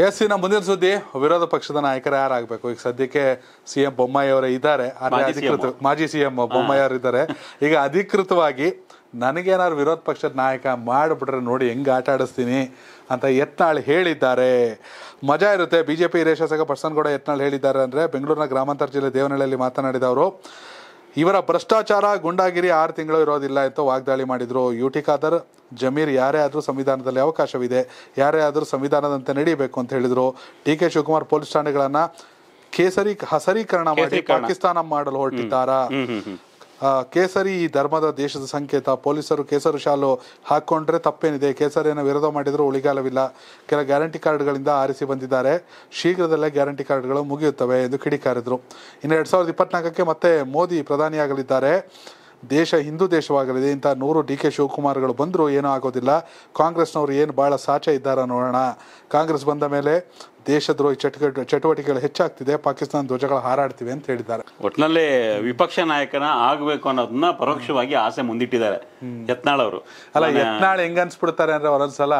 S C ನ ಮುಂದಿನ ಸುದ್ದಿ ವಿರೋಧ ಪಕ್ಷದ ನಾಯಕರು ಯಾರಾಗಬೇಕು ಈಗ ಸದ್ಯಕ್ಕೆ ಸಿ ಎಂ ಬೊಮ್ಮಾಯಿ ಇದ್ದಾರೆ ಅಧಿಕೃತ ಮಾಜಿ ಸಿ ಎಂ ಬೊಮ್ಮಾಯಿ ಅವರು ಇದ್ದಾರೆ ಈಗ ಅಧಿಕೃತವಾಗಿ ನನಗೇನಾದ್ರು ವಿರೋಧ ಪಕ್ಷದ ನಾಯಕ ಮಾಡಿಬಿಟ್ರೆ ನೋಡಿ ಹೆಂಗ್ ಆಟ ಆಡಿಸ್ತೀನಿ ಅಂತ ಯತ್ನಾಳ್ ಹೇಳಿದ್ದಾರೆ ಮಜಾ ಇರುತ್ತೆ ಬಿಜೆಪಿ ಜೆ ಪಿ ಹಿರಿಯ ಶಾಸಕ ಕೂಡ ಯತ್ನಾಳ್ ಹೇಳಿದ್ದಾರೆ ಅಂದರೆ ಬೆಂಗಳೂರಿನ ಗ್ರಾಮಾಂತರ ಜಿಲ್ಲೆ ದೇವನಹಳ್ಳಿಯಲ್ಲಿ ಮಾತನಾಡಿದ ಇವರ ಭ್ರಷ್ಟಾಚಾರ ಗುಂಡಾಗಿರಿ ಆರು ತಿಂಗಳು ಇರೋದಿಲ್ಲ ಅಂತ ವಾಗ್ದಾಳಿ ಮಾಡಿದರು ಯುಟಿ ಖಾದರ್ ಜಮೀರ್ ಯಾರೇ ಆದರೂ ಸಂವಿಧಾನದಲ್ಲಿ ಅವಕಾಶವಿದೆ ಯಾರೇ ಆದರೂ ಸಂವಿಧಾನದಂತೆ ನಡೀಬೇಕು ಅಂತ ಹೇಳಿದರು ಡಿ ಕೆ ಶಿವಕುಮಾರ್ ಪೊಲೀಸ್ ಠಾಣೆಗಳನ್ನ ಕೇಸರಿ ಹಸರೀಕರಣ ಮಾಡಿ ಪಾಕಿಸ್ತಾನ ಮಾಡಲು ಹೊರಟಿದ್ದಾರಾ ಕೇಸರಿ ಈ ಧರ್ಮದ ದೇಶದ ಸಂಕೇತ ಪೊಲೀಸರು ಕೇಸರು ಶಾಲು ಹಾಕ್ಕೊಂಡ್ರೆ ತಪ್ಪೇನಿದೆ ಕೇಸರಿಯನ್ನು ವಿರೋಧ ಮಾಡಿದರೂ ಉಳಿಗಾಲವಿಲ್ಲ ಕೆಲ ಗ್ಯಾರಂಟಿ ಕಾರ್ಡ್ಗಳಿಂದ ಆರಿಸಿ ಬಂದಿದ್ದಾರೆ ಶೀಘ್ರದಲ್ಲೇ ಗ್ಯಾರಂಟಿ ಕಾರ್ಡ್ಗಳು ಮುಗಿಯುತ್ತವೆ ಎಂದು ಕಿಡಿಕಾರಿದರು ಇನ್ನು ಎರಡು ಸಾವಿರದ ಇಪ್ಪತ್ನಾಲ್ಕಕ್ಕೆ ಮತ್ತೆ ಮೋದಿ ಪ್ರಧಾನಿಯಾಗಲಿದ್ದಾರೆ ದೇಶ ಹಿಂದೂ ದೇಶವಾಗಲಿದೆ ಇಂಥ ನೂರು ಡಿ ಕೆ ಶಿವಕುಮಾರ್ಗಳು ಬಂದರೂ ಏನೂ ಆಗೋದಿಲ್ಲ ಕಾಂಗ್ರೆಸ್ನವರು ಏನು ಭಾಳ ಸಾಚೆ ಇದ್ದಾರೆ ನೋಡೋಣ ಕಾಂಗ್ರೆಸ್ ಬಂದ ಮೇಲೆ ದೇಶದ್ರೋಹಿ ಚಟ ಚಟುವಟಿಕೆಗಳು ಹೆಚ್ಚಾಗ್ತಿದೆ ಪಾಕಿಸ್ತಾನ ಧ್ವಜಗಳು ಹಾರಾಡ್ತಿವೆ ಅಂತ ಹೇಳಿದ್ದಾರೆ ಒಟ್ಟಿನಲ್ಲಿ ವಿಪಕ್ಷ ನಾಯಕನ ಆಗಬೇಕು ಅನ್ನೋದನ್ನ ಪರೋಕ್ಷವಾಗಿ ಆಸೆ ಮುಂದಿಟ್ಟಿದ್ದಾರೆ ಯತ್ನಾಳ್ ಅವರು ಅಲ್ಲ ಯತ್ನಾಳ್ ಹೆಂಗ ಅನ್ಸ್ಬಿಡ್ತಾರೆ ಅಂದ್ರೆ ಒಂದೊಂದ್ಸಲ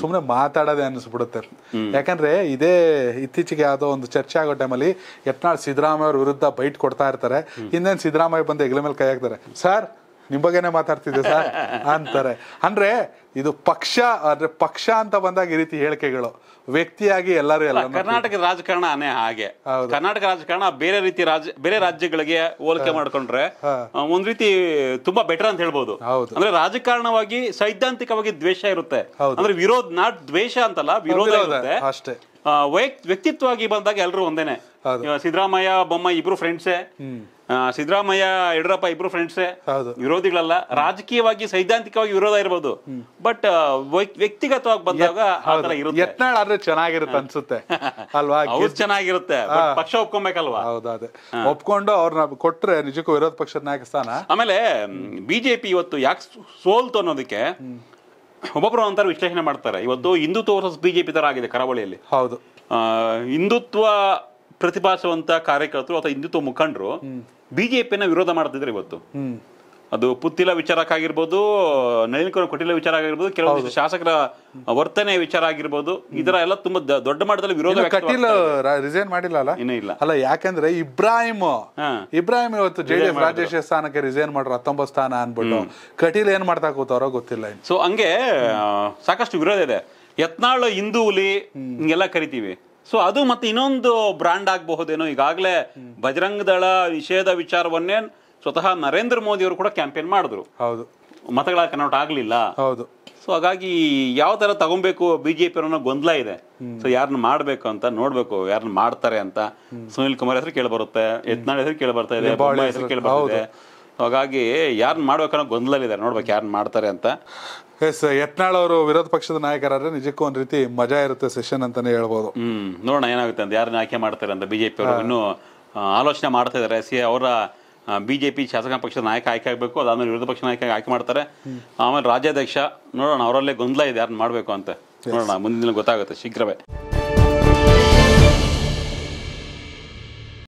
ಸುಮ್ಮನೆ ಮಾತಾಡೋದೇ ಅನ್ಸ್ಬಿಡುತ್ತೆ ಯಾಕಂದ್ರೆ ಇದೇ ಇತ್ತೀಚೆಗೆ ಯಾವುದೋ ಒಂದು ಚರ್ಚೆ ಆಗೋ ಟೈಮಲ್ಲಿ ಯತ್ನಾಳ್ ಸಿದ್ದರಾಮಯ್ಯ ಅವ್ರ ವಿರುದ್ಧ ಬೈಟ್ ಕೊಡ್ತಾ ಇರ್ತಾರೆ ಹಿಂದೆ ಸಿದ್ದರಾಮಯ್ಯ ಬಂದು ಹೆಗ್ಲ ಮೇಲೆ ಕೈ ಹಾಕ್ತಾರೆ ಸರ್ ನಿಮ್ಮ ಬಗ್ಗೆನೇ ಮಾತಾಡ್ತಿದ್ದೆ ಸರ್ ಅಂತಾರೆ ಅಂದ್ರೆ ಇದು ಪಕ್ಷ ಅಂದ್ರೆ ಪಕ್ಷ ಅಂತ ಬಂದಾಗ ಈ ರೀತಿ ಹೇಳಿಕೆಗಳು ವ್ಯಕ್ತಿಯಾಗಿ ಎಲ್ಲರೂ ಎಲ್ಲ ಕರ್ನಾಟಕ ಅನೇ ಹಾಗೆ ಕರ್ನಾಟಕ ರಾಜಕಾರಣ ಬೇರೆ ರೀತಿ ರಾಜ್ಯ ಬೇರೆ ರಾಜ್ಯಗಳಿಗೆ ಹೋಲಿಕೆ ಮಾಡ್ಕೊಂಡ್ರೆ ಒಂದ್ ರೀತಿ ತುಂಬಾ ಬೆಟರ್ ಅಂತ ಹೇಳ್ಬೋದು ಅಂದ್ರೆ ರಾಜಕಾರಣವಾಗಿ ಸೈದ್ಧಾಂತಿಕವಾಗಿ ದ್ವೇಷ ಇರುತ್ತೆ ಅಂದ್ರೆ ವಿರೋಧ ನಾಟ್ ದ್ವೇಷ ಅಂತಲ್ಲ ವಿರೋಧ ಇರುತ್ತೆ ಅಷ್ಟೇ ವ್ಯಕ್ತಿತ್ವವಾಗಿ ಬಂದಾಗ ಎಲ್ಲರೂ ಒಂದೇನೆ ಸಿದ್ದರಾಮಯ್ಯ ಬೊಮ್ಮ ಇಬ್ರು ಫ್ರೆಂಡ್ಸೇ ಸಿದ್ದರಾಮಯ್ಯ ಯಡಿಯೂರಪ್ಪ ಇಬ್ರು ಫ್ರೆಂಡ್ಸೇ ವಿರೋಧಿಗಳಲ್ಲ ರಾಜಕೀಯವಾಗಿ ಸೈದ್ಧಾಂತಿಕವಾಗಿ ವಿರೋಧ ಇರಬಹುದು ಬಟ್ ವ್ಯಕ್ತಿಗತವಾಗಿ ಬಂದಾಗ ಆದ್ರೆ ಚೆನ್ನಾಗಿರುತ್ತೆ ಅನ್ಸುತ್ತೆ ಅಲ್ವಾ ಚೆನ್ನಾಗಿರುತ್ತೆ ಪಕ್ಷ ಒಪ್ಕೊಬೇಕಲ್ವಾ ಹೌದೌದು ಒಪ್ಕೊಂಡು ಅವ್ರನ್ನ ಕೊಟ್ರೆ ನಿಜಕ್ಕೂ ವಿರೋಧ ಪಕ್ಷದ ನಾಯಕ ಸ್ಥಾನ ಆಮೇಲೆ ಬಿಜೆಪಿ ಇವತ್ತು ಯಾಕೆ ಸೋಲ್ತು ಅನ್ನೋದಕ್ಕೆ ಒಬ್ಬೊಬ್ರು ಒಂಥರ ವಿಶ್ಲೇಷಣೆ ಮಾಡ್ತಾರೆ ಇವತ್ತು ಹಿಂದುತ್ವ ವರ್ಸಸ್ ಬಿಜೆಪಿ ತರ ಆಗಿದೆ ಕರಾವಳಿಯಲ್ಲಿ ಹೌದು ಹಿಂದುತ್ವ ಪ್ರತಿಭಾಸವಂತ ಕಾರ್ಯಕರ್ತರು ಅಥವಾ ಹಿಂದುತ್ವ ಮುಖಂಡರು ಬಿಜೆಪಿನ ವಿರೋಧ ಮಾಡ್ತಿದ್ರು ಇವತ್ತು ಅದು ಪುತ್ತಿಲ ವಿಚಾರಕ್ಕಾಗಿರ್ಬೋದು ನಳಿನ್ ನಳಿನ್ಕುಮಾರ್ ಕೊಟ್ಟಿಲ ವಿಚಾರ ಆಗಿರ್ಬೋದು ಕೆಲವೊಂದು ಶಾಸಕರ ವರ್ತನೆ ವಿಚಾರ ಆಗಿರ್ಬೋದು ಇದರ ಎಲ್ಲ ತುಂಬಾ ದೊಡ್ಡ ಮಟ್ಟದಲ್ಲಿ ವಿರೋಧ ಕಟೀಲ್ ರಿಸೈನ್ ಮಾಡಿಲ್ಲ ಅಲ್ಲ ಇಲ್ಲ ಅಲ್ಲ ಯಾಕಂದ್ರೆ ಇಬ್ರಾಹಿಂ ಇಬ್ರಾಹಿಂ ಇವತ್ತು ಜೆಡಿಎಸ್ ರಾಜ್ಯ ಸ್ಥಾನಕ್ಕೆ ರಿಸೈನ್ ಮಾಡ್ರು ಹತ್ತೊಂಬತ್ತು ಸ್ಥಾನ ಅನ್ಬಿಟ್ಟು ಕಟೀಲ್ ಏನ್ ಮಾಡ್ತಾ ಕೂತಾರೋ ಗೊತ್ತಿಲ್ಲ ಸೊ ಹಂಗೆ ಸಾಕಷ್ಟು ವಿರೋಧ ಇದೆ ಯತ್ನಾಳ್ ಹಿಂದೂಲಿ ಹಿಂಗೆಲ್ಲ ಕರಿತೀವಿ ಸೊ ಅದು ಮತ್ತೆ ಇನ್ನೊಂದು ಬ್ರ್ಯಾಂಡ್ ಆಗಬಹುದೇನೋ ಈಗಾಗಲೇ ಬಜರಂಗ ದಳ ನಿಷೇಧ ವಿಚಾರವನ್ನೇ ಸ್ವತಃ ನರೇಂದ್ರ ಮೋದಿ ಅವರು ಕೂಡ ಕ್ಯಾಂಪೇನ್ ಮಾಡಿದ್ರು ಹೌದು ಮತಗಳ ಕನ್ವರ್ಟ್ ಆಗಲಿಲ್ಲ ಹೌದು ಸೊ ಹಾಗಾಗಿ ಯಾವ ತರ ತಗೊಬೇಕು ಬಿಜೆಪಿ ಅನ್ನೋ ಗೊಂದಲ ಇದೆ ಸೊ ಯಾರನ್ನ ಮಾಡ್ಬೇಕು ಅಂತ ನೋಡ್ಬೇಕು ಯಾರನ್ನ ಮಾಡ್ತಾರೆ ಅಂತ ಸುನಿಲ್ ಕುಮಾರ್ ಹೆಸರು ಕೇಳಿ ಬರುತ್ತೆ ಯತ್ನಾಳ್ ಹೆಸರು ಕೇಳಿ ಬರ್ತಾ ಇದೆ ಹೆಸರು ಕೇಳಿ ಬರ್ತಾ ಇದೆ ಹಾಗಾಗಿ ಯಾರನ್ನ ಮಾಡ್ಬೇಕನ್ನೋ ಗೊಂದಲಲ್ಲಿದ್ದಾರೆ ನೋಡ್ಬೇಕು ಯಾರನ್ನ ಮಾಡ್ತಾರೆ ಅಂತ ಎಸ್ ಯತ್ನಾಳ್ ಅವರು ವಿರೋಧ ಪಕ್ಷದ ನಾಯಕರಾದ್ರೆ ನಿಜಕ್ಕೂ ಒಂದ್ ರೀತಿ ಮಜಾ ಇರುತ್ತೆ ಸೆಷನ್ ಅಂತಾನೆ ಹೇಳ್ಬೋದು ಹ್ಮ್ ನೋಡೋಣ ಏನಾಗುತ್ತೆ ಅಂತ ಯಾರನ್ನ ಆಯ್ಕೆ ಮಾಡ್ತಾರೆ ಅಂತ ಬಿಜೆಪಿ ಅವರು ಇನ್ನು ಆಲೋಚನೆ ಮಾಡ್ತಾ ಇದಾರೆ ಸಿ ಅವರ ಬಿಜೆಪಿ ಶಾಸಕಾಂಗ ಪಕ್ಷದ ನಾಯಕ ಆಯ್ಕೆ ಆಗಬೇಕು ಅದಾದ್ಮೇಲೆ ವಿರೋಧ ಪಕ್ಷ ನಾಯಕ ಆಯ್ಕೆ ಮಾಡ್ತಾರೆ ಆಮೇಲೆ ರಾಜ್ಯಾಧ್ಯಕ್ಷ ನೋಡೋಣ ಅವರಲ್ಲೇ ಗೊಂದಲ ಇದೆ ಯಾರನ್ನ ಮಾಡ್ಬೇಕು ಅಂತ ನೋಡೋಣ ಮುಂದಿನ ಗೊತ್ತಾಗುತ್ತೆ ಶೀಘ್ರವೇ